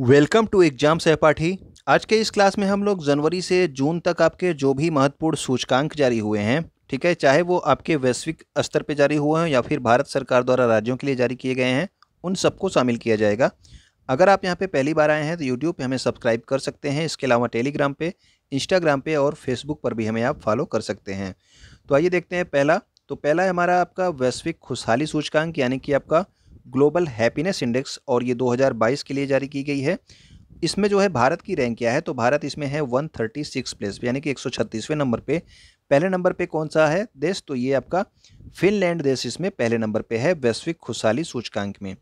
welcome to exam सहपाठी आज के इस क्लास में हम लोग जनवरी से जून तक आपके जो भी महत्वपूर्ण सूचकांक जारी हुए हैं ठीक है चाहे वो आपके वैश्विक स्तर पे जारी हुए हैं या फिर भारत सरकार द्वारा राज्यों के लिए जारी किए गए हैं उन सबको शामिल किया जाएगा अगर आप यहाँ पे पहली बार आए हैं तो यूट्यूब पर हमें सब्सक्राइब कर सकते हैं इसके अलावा टेलीग्राम पर इंस्टाग्राम पर और फेसबुक पर भी हमें आप फॉलो कर सकते हैं तो आइए देखते हैं पहला तो पहला है हमारा आपका वैश्विक खुशहाली सूचकांक यानी कि आपका ग्लोबल हैप्पीनेस इंडेक्स और ये 2022 के लिए जारी की गई है इसमें जो है भारत की रैंक क्या है तो भारत इसमें है 136 प्लेस यानी कि 136वें नंबर पे पहले नंबर पे कौन सा है देश तो ये आपका फिनलैंड देश इसमें पहले नंबर पे है वैश्विक खुशहाली सूचकांक में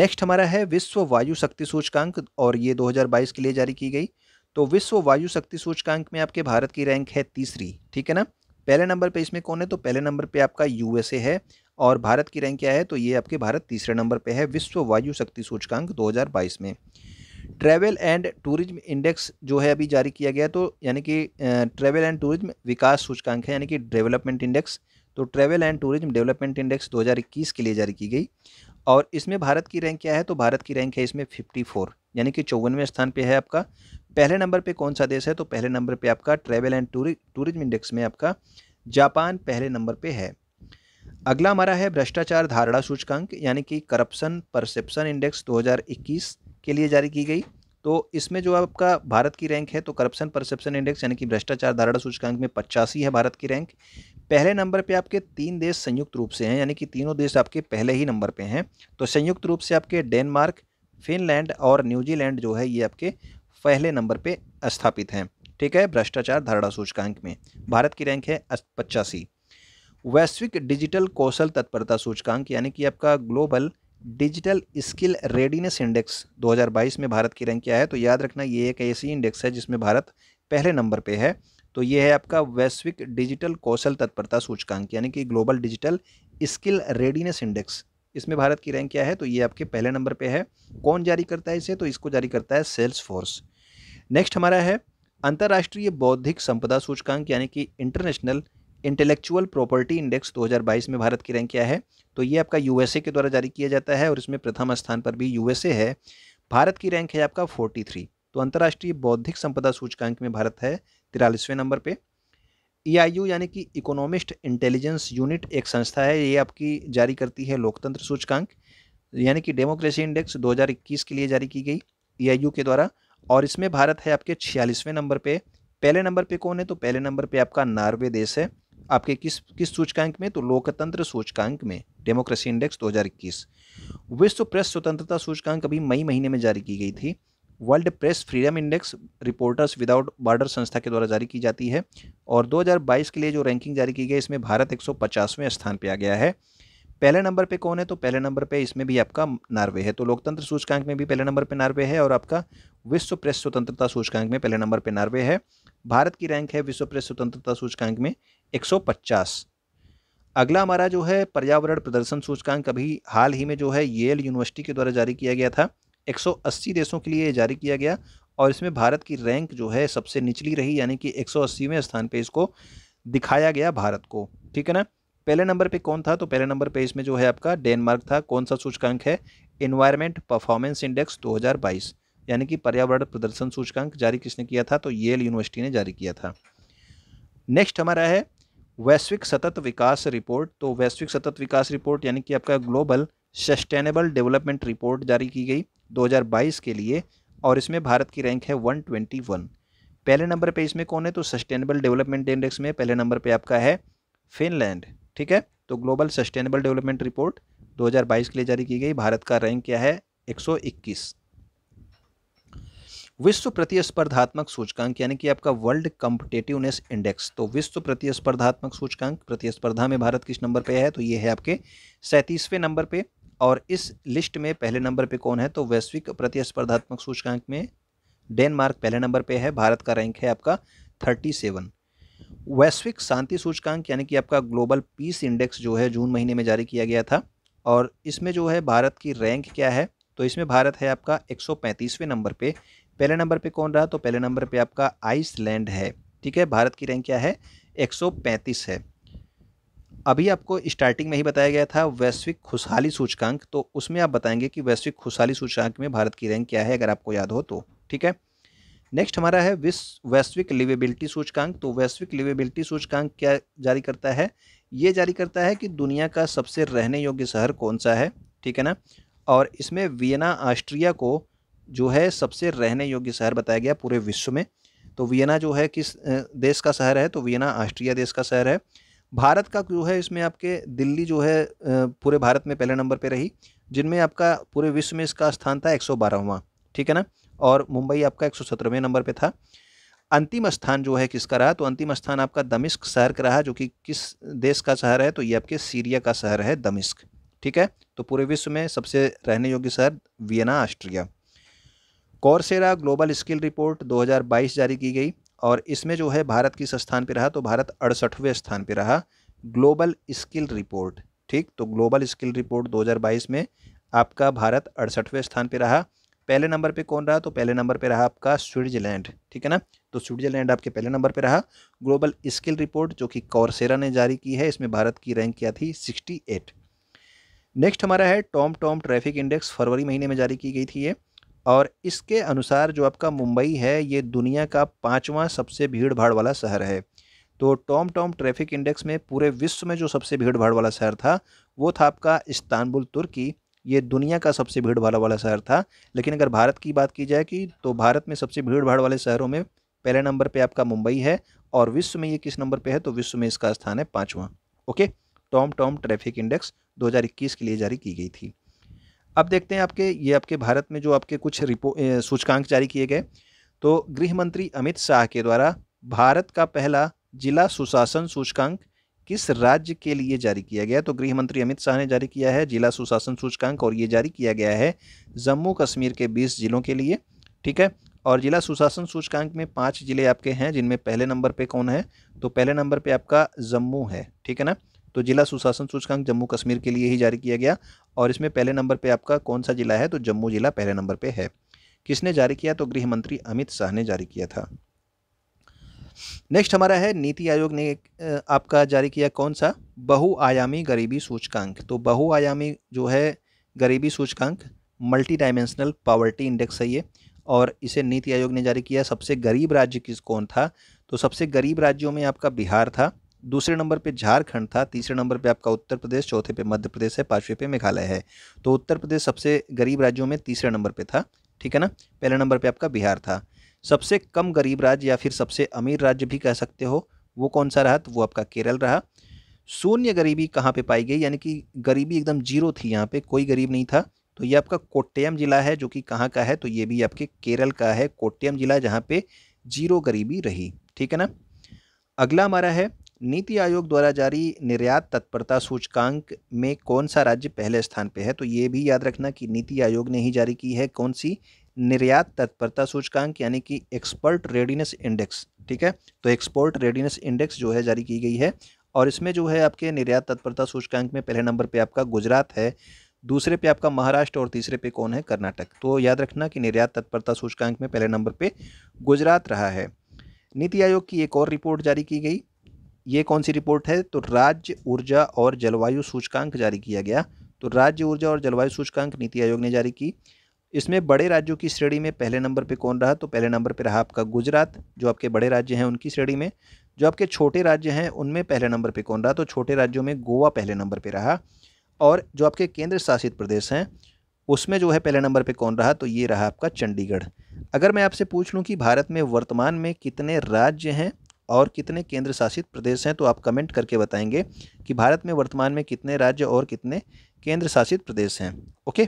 नेक्स्ट हमारा है विश्व वायु शक्ति सूचकांक और ये दो के लिए जारी की गई तो विश्व वायु शक्ति सूचकांक में आपके भारत की रैंक है तीसरी ठीक है ना पहले नंबर पे इसमें कौन है तो पहले नंबर पे आपका यूएसए है और भारत की रैंक क्या है तो ये आपके भारत तीसरे नंबर पे है विश्व वायु शक्ति सूचकांक 2022 में ट्रैवल एंड टूरिज्म इंडेक्स जो है अभी जारी किया गया तो यानी कि ट्रैवल एंड टूरिज्म विकास सूचकांक है यानी कि डेवलपमेंट इंडेक्स तो travel and tourism development index 2021 के लिए जारी की गई और इसमें भारत की रैंक क्या है तो भारत की रैंक है इसमें फिफ्टी यानी कि चौवनवें स्थान पर है आपका पहले नंबर पर कौन सा देश है तो पहले नंबर पर आपका ट्रैवल एंड टूरिज्म इंडेक्स में आपका जापान पहले नंबर पर है अगला हमारा है भ्रष्टाचार धारणा सूचकांक यानी कि करप्शन परसेप्शन इंडेक्स 2021 के लिए जारी की गई तो इसमें जो आपका भारत की रैंक है तो करप्शन परसेप्शन इंडेक्स यानी कि भ्रष्टाचार धारणा सूचकांक में पचासी है भारत की रैंक पहले नंबर पे आपके तीन देश संयुक्त रूप से हैं यानी कि तीनों देश आपके पहले ही नंबर पे हैं तो संयुक्त रूप से आपके डेनमार्क फिनलैंड और न्यूजीलैंड जो है ये आपके पहले नंबर पे स्थापित हैं ठीक है भ्रष्टाचार धारणा सूचकांक में भारत की रैंक है पचासी वैश्विक डिजिटल कौशल तत्परता सूचकांक यानी कि आपका global digital skill readiness index 2022 में भारत की रैंक क्या है तो याद रखना ये एक ऐसी इंडेक्स है जिसमें भारत पहले नंबर पे है तो ये है आपका वैश्विक डिजिटल कौशल तत्परता सूचकांक यानी कि global digital skill readiness index इसमें भारत की रैंक क्या है तो ये आपके पहले नंबर पर है कौन जारी करता है इसे तो इसको जारी करता है सेल्स फोर्स नेक्स्ट हमारा है अंतर्राष्ट्रीय बौद्धिक संपदा सूचकांक यानी कि इंटरनेशनल इंटेलेक्चुअल प्रॉपर्टी इंडेक्स 2022 में भारत की रैंक क्या है तो ये आपका यूएसए के द्वारा जारी किया जाता है और इसमें प्रथम स्थान पर भी यूएसए है भारत की रैंक है आपका 43 तो अंतर्राष्ट्रीय बौद्धिक संपदा सूचकांक में भारत है तिरालीसवें नंबर पे ईआईयू e यानी कि इकोनॉमिस्ट इंटेलिजेंस यूनिट एक संस्था है ये आपकी जारी करती है लोकतंत्र सूचकांक यानी कि डेमोक्रेसी इंडेक्स दो के लिए जारी की गई ई e के द्वारा और इसमें भारत है आपके छियालीसवें नंबर पर पहले नंबर पे कौन है तो पहले नंबर पे आपका नार्वे देश है आपके किस किस सूचकांक में तो लोकतंत्र सूचकांक में डेमोक्रेसी इंडेक्स 2021 विश्व प्रेस स्वतंत्रता सूचकांक अभी मई महीने में जारी की गई थी world press freedom index reporters without border संस्था के द्वारा जारी की जाती है और 2022 के लिए जो रैंकिंग जारी की गई इसमें भारत एक स्थान पर आ गया है पहले नंबर पे कौन है तो पहले नंबर पे इसमें भी आपका नार्वे है तो लोकतंत्र सूचकांक में भी पहले नंबर पे नार्वे है और आपका विश्व प्रेस स्वतंत्रता सूचकांक में पहले नंबर पे नार्वे है भारत की रैंक है विश्व प्रेस स्वतंत्रता सूचकांक में 150 अगला हमारा जो है पर्यावरण प्रदर्शन सूचकांक अभी हाल ही में जो है येल यूनिवर्सिटी के द्वारा जारी किया गया था एक देशों के लिए जारी किया गया और इसमें भारत की रैंक जो है सबसे निचली रही यानी कि एक स्थान पर इसको दिखाया गया भारत को ठीक है ना पहले नंबर पे कौन था तो पहले नंबर पे इसमें जो है आपका डेनमार्क था कौन सा सूचकांक है इन्वायरमेंट परफॉर्मेंस इंडेक्स 2022 यानी कि पर्यावरण प्रदर्शन सूचकांक जारी किसने किया था तो येल यूनिवर्सिटी ने जारी किया था नेक्स्ट हमारा है वैश्विक सतत विकास रिपोर्ट तो वैश्विक सतत विकास रिपोर्ट यानी कि आपका ग्लोबल सस्टेनेबल डेवलपमेंट रिपोर्ट जारी की गई दो के लिए और इसमें भारत की रैंक है वन पहले नंबर पे इसमें कौन है तो सस्टेनेबल डेवलपमेंट इंडेक्स में पहले नंबर पे आपका है फिनलैंड ठीक है तो ग्लोबल सस्टेनेबल डेवलपमेंट रिपोर्ट 2022 के लिए जारी की गई भारत का रैंक क्या है 121 विश्व प्रतिस्पर्धात्मक सूचकांक यानी कि आपका वर्ल्ड कंपटेटिवनेस इंडेक्स तो विश्व प्रतिस्पर्धात्मक सूचकांक प्रतिस्पर्धा में भारत किस नंबर पर है तो ये है आपके सैंतीसवें नंबर पर और इस लिस्ट में पहले नंबर पर कौन है तो वैश्विक प्रतिस्पर्धात्मक सूचकांक में डेनमार्क पहले नंबर पे है भारत का रैंक है आपका थर्टी सेवन वैश्विक शांति सूचकांक यानी कि आपका ग्लोबल पीस इंडेक्स जो है जून महीने में जारी किया गया था और इसमें जो है भारत की रैंक क्या है तो इसमें भारत है आपका एक नंबर पे पहले नंबर पे कौन रहा तो पहले नंबर पे आपका आइसलैंड है ठीक है भारत की रैंक क्या है 135 है अभी आपको स्टार्टिंग में ही बताया गया था वैश्विक खुशहाली सूचकांक तो उसमें आप बताएंगे कि वैश्विक खुशहाली सूचकांक में भारत की रैंक क्या है अगर आपको याद हो तो ठीक है नेक्स्ट हमारा है विश्व वैश्विक लिवेबिलिटी सूचकांक तो वैश्विक लिवेबिलिटी सूचकांक क्या जारी करता है ये जारी करता है कि दुनिया का सबसे रहने योग्य शहर कौन सा है ठीक है ना और इसमें वियना ऑस्ट्रिया को जो है सबसे रहने योग्य शहर बताया गया पूरे विश्व में तो वियना जो है किस देश का शहर है तो वियना ऑस्ट्रिया देश का शहर है भारत का जो है इसमें आपके दिल्ली जो है पूरे भारत में पहले नंबर पर रही जिनमें आपका पूरे विश्व में इसका स्थान था एक ठीक है ना और मुंबई आपका एक नंबर पर था अंतिम स्थान जो है किसका रहा तो अंतिम स्थान आपका दमिश्क शहर का रहा जो कि किस देश का शहर है तो ये आपके सीरिया का शहर है दमिश्क ठीक है तो पूरे विश्व में सबसे रहने योग्य शहर Vienna Austria Coursera global skill report 2022 जारी की गई और इसमें जो है भारत किस स्थान पर रहा तो भारत अड़सठवें स्थान पर रहा ग्लोबल स्किल रिपोर्ट ठीक तो ग्लोबल स्किल रिपोर्ट दो में आपका भारत अड़सठवें स्थान पर रहा पहले नंबर पे कौन रहा तो पहले नंबर पे रहा आपका स्विट्जरलैंड ठीक है ना तो स्विट्जरलैंड आपके पहले नंबर पे रहा ग्लोबल स्किल रिपोर्ट जो कि कौरसेरा ने जारी की है इसमें भारत की रैंक क्या थी सिक्सटी एट नेक्स्ट हमारा है टॉम टॉम ट्रैफिक इंडेक्स फरवरी महीने में जारी की गई थी ये और इसके अनुसार जो आपका मुंबई है ये दुनिया का पाँचवा सबसे भीड़ भाड़ वाला शहर है तो टॉम टॉम ट्रैफिक इंडेक्स में पूरे विश्व में जो सबसे भीड़ भाड़ वाला शहर था वो था आपका इस्तानबुल तुर्की ये दुनिया का सबसे भीड़ भाड़ वाला शहर था लेकिन अगर भारत की बात की जाए कि तो भारत में सबसे भीड़ भाड़ वाले शहरों में पहले नंबर पे आपका मुंबई है और विश्व में ये किस नंबर पे है तो विश्व में इसका स्थान है पाँचवा okay Tom Tom traffic index दो के लिए जारी की गई थी अब देखते हैं आपके ये आपके भारत में जो आपके कुछ रिपो सूचकांक जारी किए गए तो गृह मंत्री अमित शाह के द्वारा भारत का पहला जिला सुशासन सूचकांक किस राज्य के लिए जारी किया गया तो गृह मंत्री अमित शाह ने जारी किया है जिला सुशासन सूचकांक और ये जारी किया गया है जम्मू कश्मीर के बीस जिलों के लिए ठीक है और जिला सुशासन सूचकांक में पाँच जिले आपके हैं जिनमें पहले नंबर पर कौन है तो पहले नंबर पर आपका जम्मू है ठीक है ना तो जिला सुशासन सूचकांक जम्मू कश्मीर के लिए ही जारी किया गया और इसमें पहले नंबर पे आपका कौन सा जिला है तो जम्मू जिला पहले नंबर पे है किसने जारी किया तो गृह मंत्री अमित शाह ने जारी किया था नेक्स्ट हमारा है नीति आयोग ने आपका जारी किया कौन सा बहुआयामी गरीबी सूचकांक तो बहुआयामी जो है गरीबी सूचकांक मल्टी डायमेंशनल पावर्टी इंडेक्स है ये और इसे नीति आयोग ने जारी किया सबसे गरीब राज्य किस कौन था तो सबसे गरीब राज्यों में आपका बिहार था दूसरे नंबर पे झारखंड था तीसरे नंबर पे आपका उत्तर प्रदेश चौथे पे मध्य प्रदेश है पाँचवें पे मेघालय है तो उत्तर प्रदेश सबसे गरीब राज्यों में तीसरे नंबर पे था ठीक है ना पहले नंबर पे आपका बिहार था सबसे कम गरीब राज्य या फिर सबसे अमीर राज्य भी कह सकते हो वो कौन सा रहा तो वो आपका केरल रहा शून्य गरीबी कहाँ पे पाई गई यानी कि गरीबी एकदम जीरो थी यहाँ पे कोई गरीब नहीं था तो ये आपका कोट्टयम जिला है जो कि कहाँ का है तो ये भी आपके केरल का है कोट्टयम जिला जहाँ पे जीरो गरीबी रही ठीक है ना अगला हमारा है नीति आयोग द्वारा जारी निर्यात तत्परता सूचकांक में कौन सा राज्य पहले स्थान पे है तो ये भी याद रखना कि नीति आयोग ने ही जारी की है कौन सी निर्यात तत्परता सूचकांक यानी कि एक्सपोर्ट रेडीनेस इंडेक्स ठीक है तो एक्सपोर्ट रेडीनेस इंडेक्स जो है जारी की गई है और इसमें जो है आपके निर्यात तत्परता सूचकांक में पहले नंबर पे आपका गुजरात है दूसरे पे आपका महाराष्ट्र और तीसरे पे कौन है कर्नाटक तो याद रखना कि निर्यात तत्परता सूचकांक में पहले नंबर पे गुजरात रहा है नीति आयोग की एक और रिपोर्ट जारी की गई ये कौन सी रिपोर्ट है तो राज्य ऊर्जा और जलवायु सूचकांक जारी किया गया तो राज्य ऊर्जा और जलवायु सूचकांक नीति आयोग ने जारी की इसमें बड़े राज्यों की श्रेणी में पहले नंबर पे कौन रहा तो पहले नंबर पे रहा आपका गुजरात जो आपके बड़े राज्य हैं उनकी श्रेणी में जो आपके छोटे राज्य हैं उनमें पहले नंबर पे कौन रहा तो छोटे राज्यों में गोवा पहले नंबर पे रहा और जो आपके केंद्र शासित प्रदेश हैं उसमें जो है पहले नंबर पर कौन रहा तो ये रहा आपका चंडीगढ़ अगर मैं आपसे पूछ लूँ कि भारत में वर्तमान में कितने राज्य हैं और कितने केंद्र शासित प्रदेश हैं तो आप कमेंट करके बताएंगे कि भारत में वर्तमान में कितने राज्य और कितने केंद्र शासित प्रदेश हैं ओके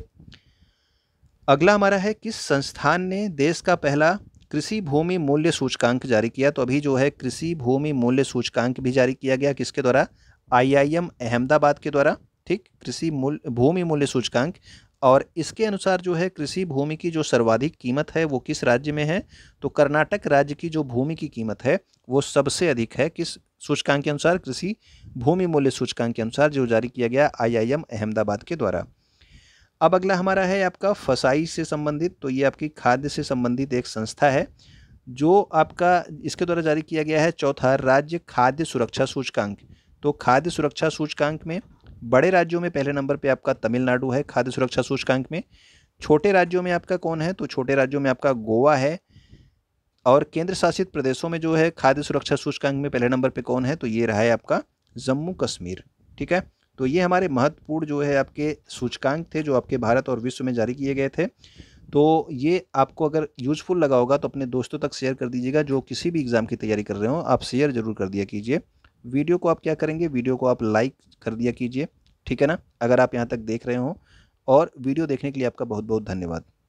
अगला हमारा है किस संस्थान ने देश का पहला कृषि भूमि मूल्य सूचकांक जारी किया तो अभी जो है कृषि भूमि मूल्य सूचकांक भी जारी किया गया किसके द्वारा आईआईएम अहमदाबाद के द्वारा ठीक कृषि मूल्य भूमि मूल्य सूचकांक और इसके अनुसार जो है कृषि भूमि की जो सर्वाधिक कीमत है वो किस राज्य में है तो कर्नाटक राज्य की जो भूमि की कीमत है वो सबसे अधिक है किस सूचकांक के अनुसार कृषि भूमि मूल्य सूचकांक के अनुसार जो जारी किया गया आई अहमदाबाद के द्वारा अब अगला हमारा है आपका फसाई से संबंधित तो ये आपकी खाद्य से संबंधित एक संस्था है जो आपका इसके द्वारा जारी किया गया है चौथा राज्य खाद्य सुरक्षा सूचकांक तो खाद्य सुरक्षा सूचकांक में बड़े राज्यों में पहले नंबर पे आपका तमिलनाडु है खाद्य सुरक्षा सूचकांक में छोटे राज्यों में आपका कौन है तो छोटे राज्यों में आपका गोवा है और केंद्र शासित प्रदेशों में जो है खाद्य सुरक्षा सूचकांक में पहले नंबर पर कौन है तो ये रहा है आपका जम्मू कश्मीर ठीक है तो ये हमारे महत्वपूर्ण जो है आपके सूचकांक थे जो आपके भारत और विश्व में जारी किए गए थे तो ये आपको अगर यूजफुल लगा होगा तो अपने दोस्तों तक शेयर कर दीजिएगा जो किसी भी एग्ज़ाम की तैयारी कर रहे हो आप शेयर ज़रूर कर दिया कीजिए वीडियो को आप क्या करेंगे वीडियो को आप लाइक कर दिया कीजिए ठीक है ना अगर आप यहाँ तक देख रहे हो और वीडियो देखने के लिए आपका बहुत बहुत धन्यवाद